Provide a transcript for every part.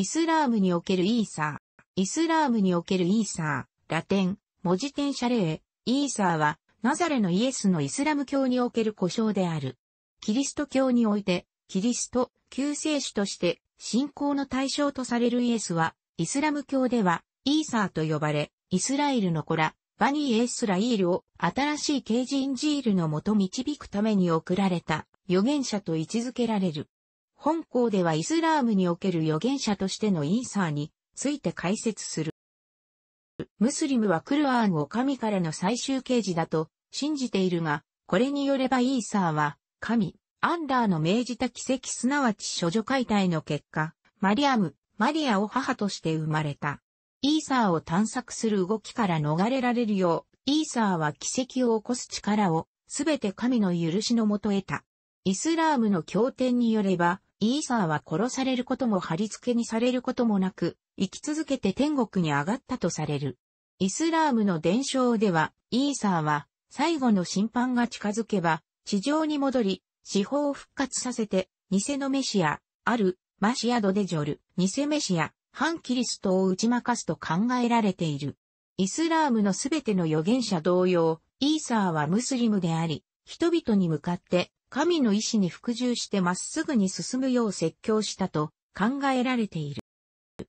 イスラームにおけるイーサー。イスラームにおけるイーサー。ラテン、文字転写例。イーサーは、ナザレのイエスのイスラム教における故障である。キリスト教において、キリスト、救世主として、信仰の対象とされるイエスは、イスラム教では、イーサーと呼ばれ、イスラエルの子ら、バニー・エスライールを新しいケイジンジールのもと導くために送られた預言者と位置づけられる。本校ではイスラームにおける預言者としてのイーサーについて解説する。ムスリムはクルアーンを神からの最終刑事だと信じているが、これによればイーサーは神、アンダーの命じた奇跡すなわち処女解体の結果、マリアム、マリアを母として生まれた。イーサーを探索する動きから逃れられるよう、イーサーは奇跡を起こす力を、すべて神の許しのもと得た。イスラームの経典によれば、イーサーは殺されることも貼り付けにされることもなく、生き続けて天国に上がったとされる。イスラームの伝承では、イーサーは、最後の審判が近づけば、地上に戻り、司法を復活させて、偽のメシア、ある、マシアドデジョル、偽メシア、反キリストを打ち負かすと考えられている。イスラームのすべての預言者同様、イーサーはムスリムであり、人々に向かって神の意志に服従してまっすぐに進むよう説教したと考えられている。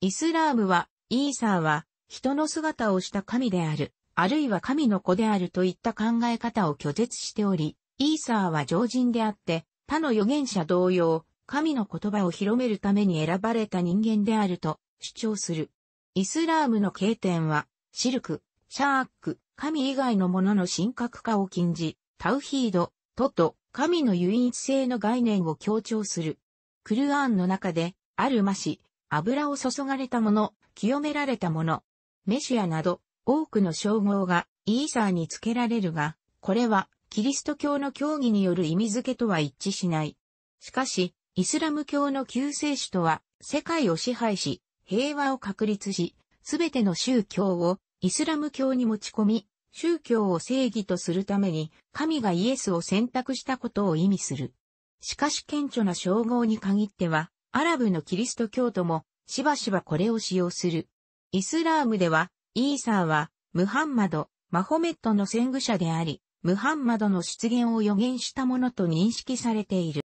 イスラームは、イーサーは、人の姿をした神である、あるいは神の子であるといった考え方を拒絶しており、イーサーは常人であって、他の預言者同様、神の言葉を広めるために選ばれた人間であると主張する。イスラームの経典は、シルク、シャーック、神以外のものの神格化を禁じ、タウヒード、トト、神の唯一性の概念を強調する。クルアーンの中で、あるまし、油を注がれたもの、清められたもの、メシアなど、多くの称号がイーサーに付けられるが、これはキリスト教の教義による意味付けとは一致しない。しかし、イスラム教の救世主とは、世界を支配し、平和を確立し、すべての宗教をイスラム教に持ち込み、宗教を正義とするために、神がイエスを選択したことを意味する。しかし顕著な称号に限っては、アラブのキリスト教徒も、しばしばこれを使用する。イスラームでは、イーサーは、ムハンマド、マホメットの先駆者であり、ムハンマドの出現を予言したものと認識されている。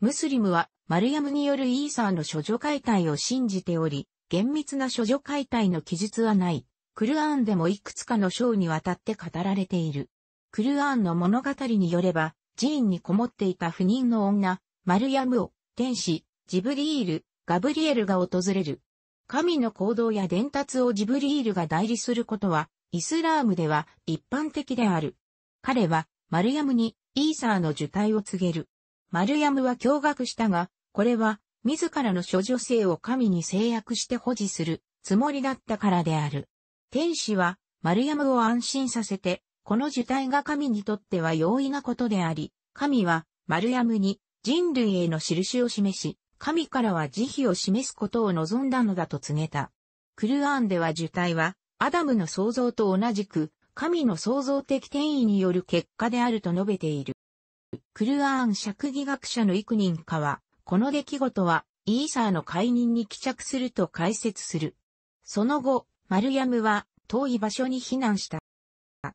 ムスリムは、マルヤムによるイーサーの処女解体を信じており、厳密な処女解体の記述はない。クルアーンでもいくつかの章にわたって語られている。クルアーンの物語によれば、寺院にこもっていた不妊の女、マルヤムを、天使、ジブリール、ガブリエルが訪れる。神の行動や伝達をジブリールが代理することは、イスラームでは一般的である。彼は、マルヤムにイーサーの受胎を告げる。マルヤムは驚愕したが、これは、自らの諸女性を神に制約して保持するつもりだったからである。天使は、丸山を安心させて、この受胎が神にとっては容易なことであり、神は、丸山に人類への印を示し、神からは慈悲を示すことを望んだのだと告げた。クルアーンでは受胎は、アダムの創造と同じく、神の創造的転移による結果であると述べている。クルアーン釈義学者の幾人かは、この出来事は、イーサーの解任に帰着すると解説する。その後、マルヤムは遠い場所に避難した。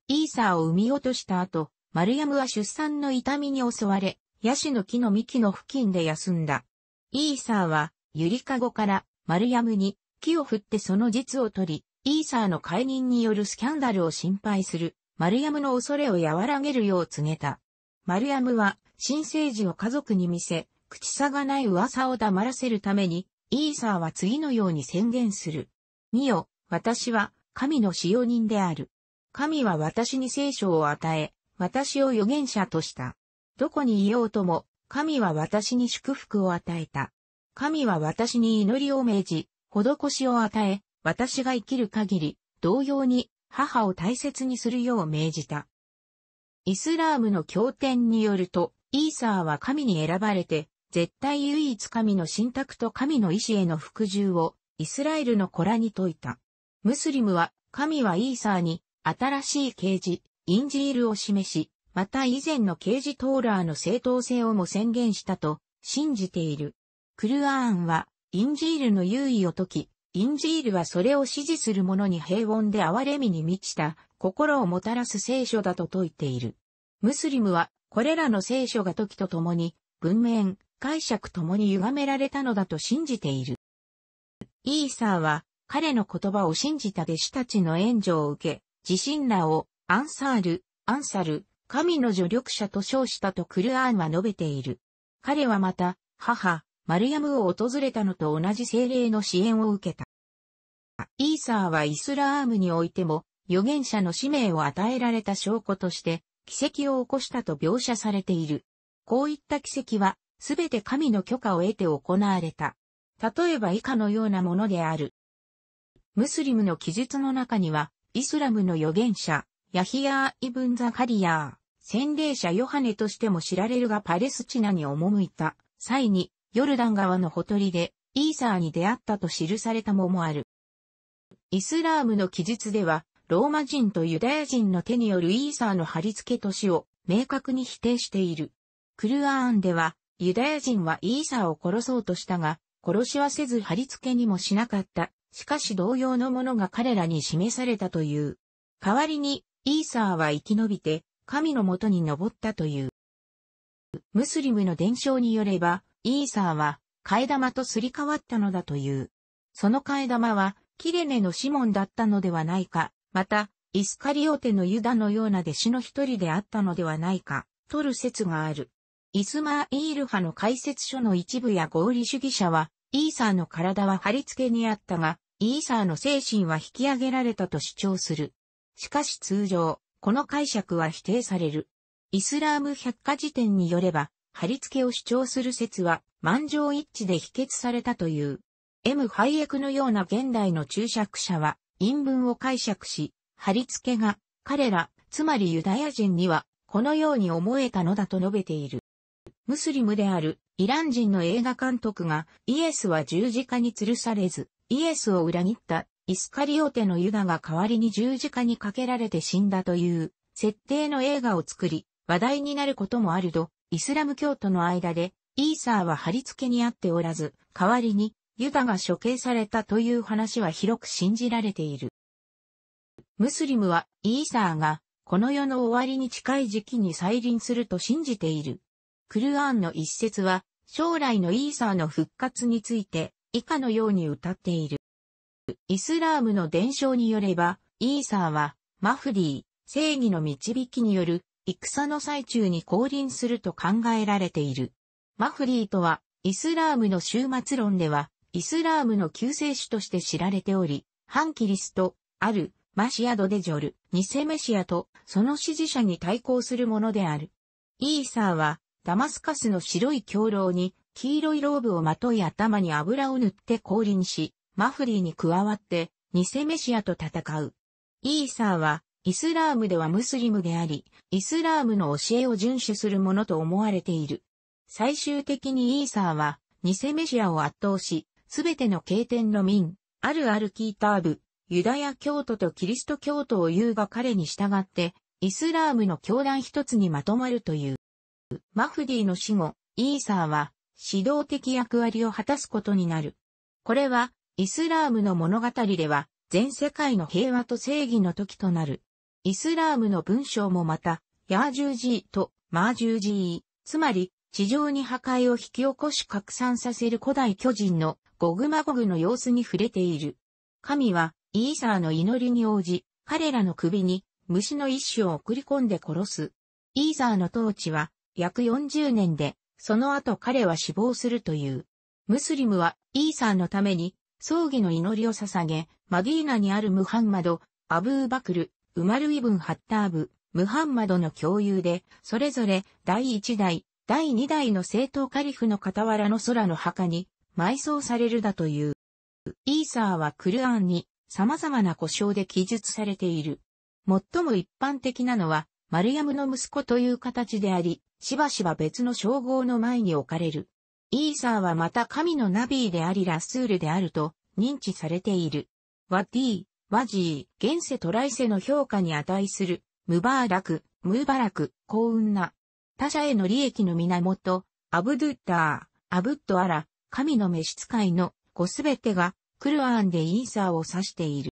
イーサーを産み落とした後、マルヤムは出産の痛みに襲われ、ヤシの木の幹の付近で休んだ。イーサーは、ゆりかごから、マルヤムに、木を振ってその実を取り、イーサーの解任によるスキャンダルを心配する、マルヤムの恐れを和らげるよう告げた。マルヤムは、新生児を家族に見せ、口差がない噂を黙らせるために、イーサーは次のように宣言する。見よ、私は神の使用人である。神は私に聖書を与え、私を預言者とした。どこにいようとも、神は私に祝福を与えた。神は私に祈りを命じ、施しを与え、私が生きる限り、同様に母を大切にするよう命じた。イスラームの経典によると、イーサーは神に選ばれて、絶対唯一神の信託と神の意志への服従を、イスラエルの子らに説いた。ムスリムは、神はイーサーに、新しい啓示、インジールを示し、また以前の啓示トーラーの正当性をも宣言したと、信じている。クルアーンは、インジールの優位を解き、インジールはそれを支持する者に平穏で憐れみに満ちた、心をもたらす聖書だと説いている。ムスリムは、これらの聖書が時とともに、文面、解釈ともに歪められたのだと信じている。イーサーは、彼の言葉を信じた弟子たちの援助を受け、自身らをアンサール、アンサル、神の助力者と称したとクルアーンは述べている。彼はまた、母、マルヤムを訪れたのと同じ精霊の支援を受けた。イーサーはイスラームにおいても、預言者の使命を与えられた証拠として、奇跡を起こしたと描写されている。こういった奇跡は、すべて神の許可を得て行われた。例えば以下のようなものである。ムスリムの記述の中には、イスラムの預言者、ヤヒヤー・イブン・ザ・カリヤー、洗礼者ヨハネとしても知られるがパレスチナに赴いた際に、ヨルダン川のほとりで、イーサーに出会ったと記されたももある。イスラームの記述では、ローマ人とユダヤ人の手によるイーサーの貼り付けとしを明確に否定している。クルアーンでは、ユダヤ人はイーサーを殺そうとしたが、殺しはせず貼り付けにもしなかったしかし同様のものが彼らに示されたという。代わりに、イーサーは生き延びて、神のもとに登ったという。ムスリムの伝承によれば、イーサーは、替え玉とすり替わったのだという。その替え玉は、キレネのシモンだったのではないか、また、イスカリオテのユダのような弟子の一人であったのではないか、とる説がある。イスマーイール派の解説書の一部や合理主義者は、イーサーの体は貼り付けにあったが、イーサーの精神は引き上げられたと主張する。しかし通常、この解釈は否定される。イスラーム百科事典によれば、貼り付けを主張する説は満場一致で否決されたという。M. ハイエクのような現代の注釈者は、陰文を解釈し、貼り付けが、彼ら、つまりユダヤ人には、このように思えたのだと述べている。ムスリムであるイラン人の映画監督がイエスは十字架に吊るされず、イエスを裏切ったイスカリオテのユダが代わりに十字架にかけられて死んだという設定の映画を作り話題になることもあるど、イスラム教徒の間でイーサーは貼り付けにあっておらず、代わりにユダが処刑されたという話は広く信じられている。ムスリムはイーサーがこの世の終わりに近い時期に再臨すると信じている。クルアンの一節は将来のイーサーの復活について以下のように歌っている。イスラームの伝承によれば、イーサーは、マフディ、正義の導きによる、戦の最中に降臨すると考えられている。マフディとは、イスラームの終末論では、イスラームの救世主として知られており、反キリスト、ある、マシアドデジョル、偽メシアと、その支持者に対抗するものである。イーサーは、ダマスカスの白い狂狼に、黄色いローブをまとい頭に油を塗って降臨し、マフリーに加わって、偽メシアと戦う。イーサーは、イスラームではムスリムであり、イスラームの教えを遵守するものと思われている。最終的にイーサーは、偽メシアを圧倒し、すべての経典の民、あるアルキーターブ、ユダヤ教徒とキリスト教徒を言うが彼に従って、イスラームの教団一つにまとまるという。マフディの死後、イーサーは、指導的役割を果たすことになる。これは、イスラームの物語では、全世界の平和と正義の時となる。イスラームの文章もまた、ヤージュージーとマージュージー、つまり、地上に破壊を引き起こし拡散させる古代巨人のゴグマゴグの様子に触れている。神は、イーサーの祈りに応じ、彼らの首に虫の一種を送り込んで殺す。イーサーの統治は、約40年で、その後彼は死亡するという。ムスリムはイーサーのために葬儀の祈りを捧げ、マディーナにあるムハンマド、アブーバクル、ウマルイブン・ハッターブ、ムハンマドの共有で、それぞれ第1代、第2代の正統カリフの傍らの空の墓に埋葬されるだという。イーサーはクルアンに様々な故障で記述されている。最も一般的なのは、マルヤムの息子という形であり、しばしば別の称号の前に置かれる。イーサーはまた神のナビーでありラスールであると認知されている。ワディー、ワジー、現世トライセの評価に値する、ムバーラク、ムーバラク、幸運な、他者への利益の源、アブドゥッター、アブッドアラ、神の召使いの子すべてが、クルアーンでイーサーを指している。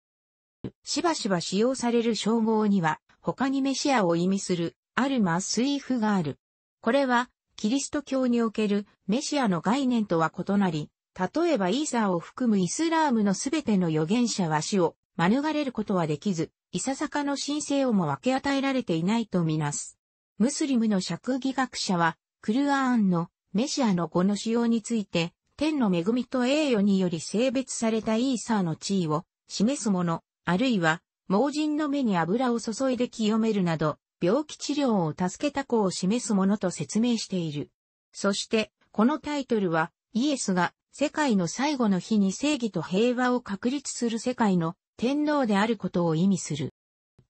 しばしば使用される称号には、他にメシアを意味する、アルマ・スイフがある。これは、キリスト教におけるメシアの概念とは異なり、例えばイーサーを含むイスラームのすべての預言者は死を免れることはできず、いささかの神聖をも分け与えられていないとみなす。ムスリムの釈義学者は、クルアーンのメシアの語の使用について、天の恵みと栄誉により性別されたイーサーの地位を示すもの、あるいは盲人の目に油を注いで清めるなど、病気治療を助けた子を示すものと説明している。そして、このタイトルは、イエスが世界の最後の日に正義と平和を確立する世界の天皇であることを意味する。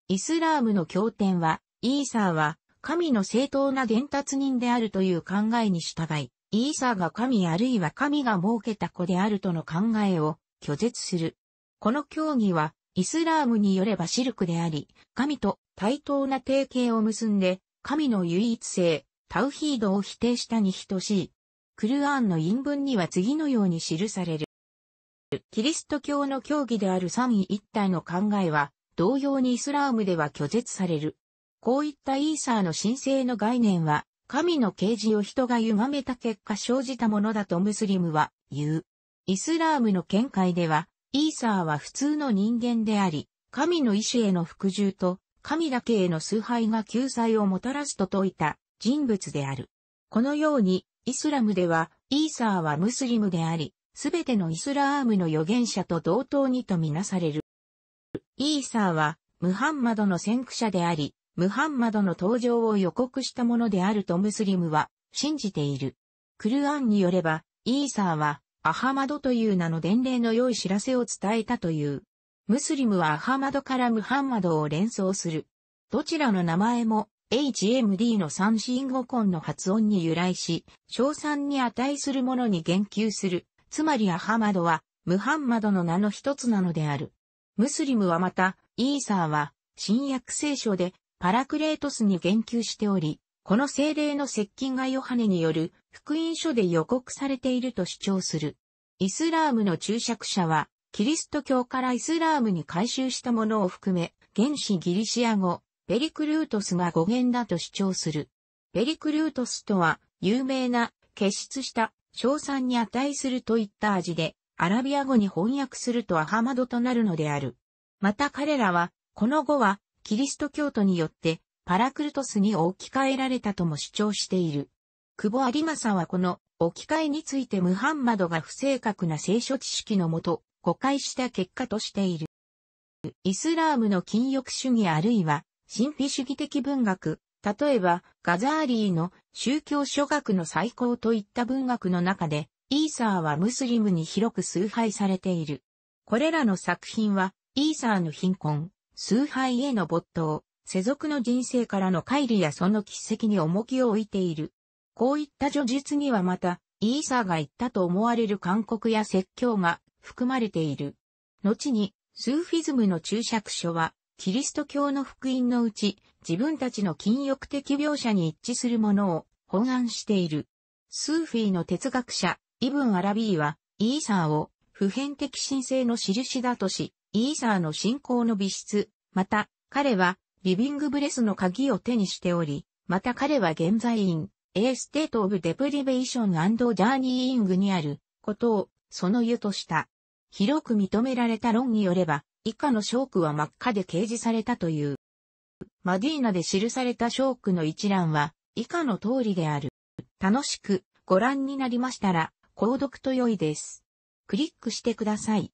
イスラームの経典は、イーサーは神の正当な伝達人であるという考えに従い、イーサーが神あるいは神が設けた子であるとの考えを拒絶する。この教義は、イスラームによればシルクであり、神と対等な提携を結んで、神の唯一性、タウヒードを否定したに等しい。クルアーンの陰文には次のように記される。キリスト教の教義である三位一体の考えは、同様にイスラームでは拒絶される。こういったイーサーの神聖の概念は、神の啓示を人が歪めた結果生じたものだとムスリムは言う。イスラームの見解では、イーサーは普通の人間であり、神の意志への服従と神だけへの崇拝が救済をもたらすと説いた人物である。このように、イスラムでは、イーサーはムスリムであり、すべてのイスラームの預言者と同等にとみなされる。イーサーは、ムハンマドの先駆者であり、ムハンマドの登場を予告したものであるとムスリムは信じている。クルアンによれば、イーサーは、アハマドという名の伝令の良い知らせを伝えたという。ムスリムはアハマドからムハンマドを連想する。どちらの名前も HMD の三子語根の発音に由来し、称賛に値するものに言及する。つまりアハマドは、ムハンマドの名の一つなのである。ムスリムはまた、イーサーは、新約聖書で、パラクレートスに言及しており、この精霊の接近がヨハネによる、福音書で予告されていると主張する。イスラームの注釈者は、キリスト教からイスラームに改宗したものを含め、原始ギリシア語、ベリクルートスが語源だと主張する。ベリクルートスとは、有名な、結出した、賞賛に値するといった味で、アラビア語に翻訳するとアハマドとなるのである。また彼らは、この語は、キリスト教徒によって、パラクルトスに置き換えられたとも主張している。久保有正はこの置き換えについてムハンマドが不正確な聖書知識のもと、誤解した結果としている。イスラームの禁欲主義あるいは、神秘主義的文学、例えば、ガザーリーの宗教諸学の最高といった文学の中で、イーサーはムスリムに広く崇拝されている。これらの作品は、イーサーの貧困、崇拝への没頭、世俗の人生からの乖離やその奇跡に重きを置いている。こういった叙述にはまた、イーサーが言ったと思われる勧告や説教が含まれている。後に、スーフィズムの注釈書は、キリスト教の福音のうち、自分たちの禁欲的描写に一致するものを本案している。スーフィーの哲学者、イブン・アラビーは、イーサーを普遍的神聖の印だとし、イーサーの信仰の美質、また、彼は、リビングブレスの鍵を手にしており、また彼は現在イン、State of Deprivation ー n d j にあることをその湯とした。広く認められた論によれば、以下のショークは真っ赤で掲示されたという。マディーナで記されたショークの一覧は、以下の通りである。楽しくご覧になりましたら、購読と良いです。クリックしてください。